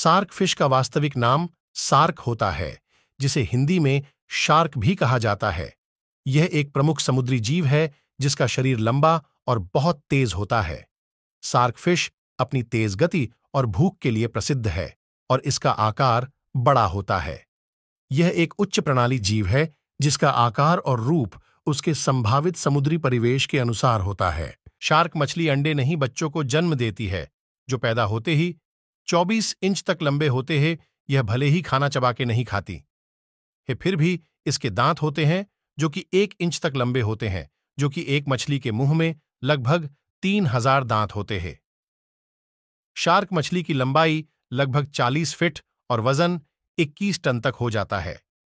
SAARC fish का वास्तविक नाम सार्क होता है जिसे हिंदी में शार्क भी कहा जाता है यह एक प्रमुख समुद्री जीव है जिसका शरीर लंबा और बहुत तेज होता है सार्क फिश अपनी तेज गति और भूख के लिए प्रसिद्ध है और इसका आकार बड़ा होता है यह एक उच्च प्रणाली जीव है जिसका आकार और रूप उसके संभावित समुद्री परिवेश के अनुसार होता है शार्क मछली अंडे नहीं बच्चों को जन्म देती है जो पैदा होते ही 24 इंच तक लंबे होते हैं यह भले ही खाना चबा के नहीं खाती है फिर भी इसके दांत होते हैं जो कि एक इंच तक लंबे होते हैं जो कि एक मछली के मुंह में लगभग तीन हजार दांत होते हैं शार्क मछली की लंबाई लगभग 40 फिट और वजन 21 टन तक हो जाता है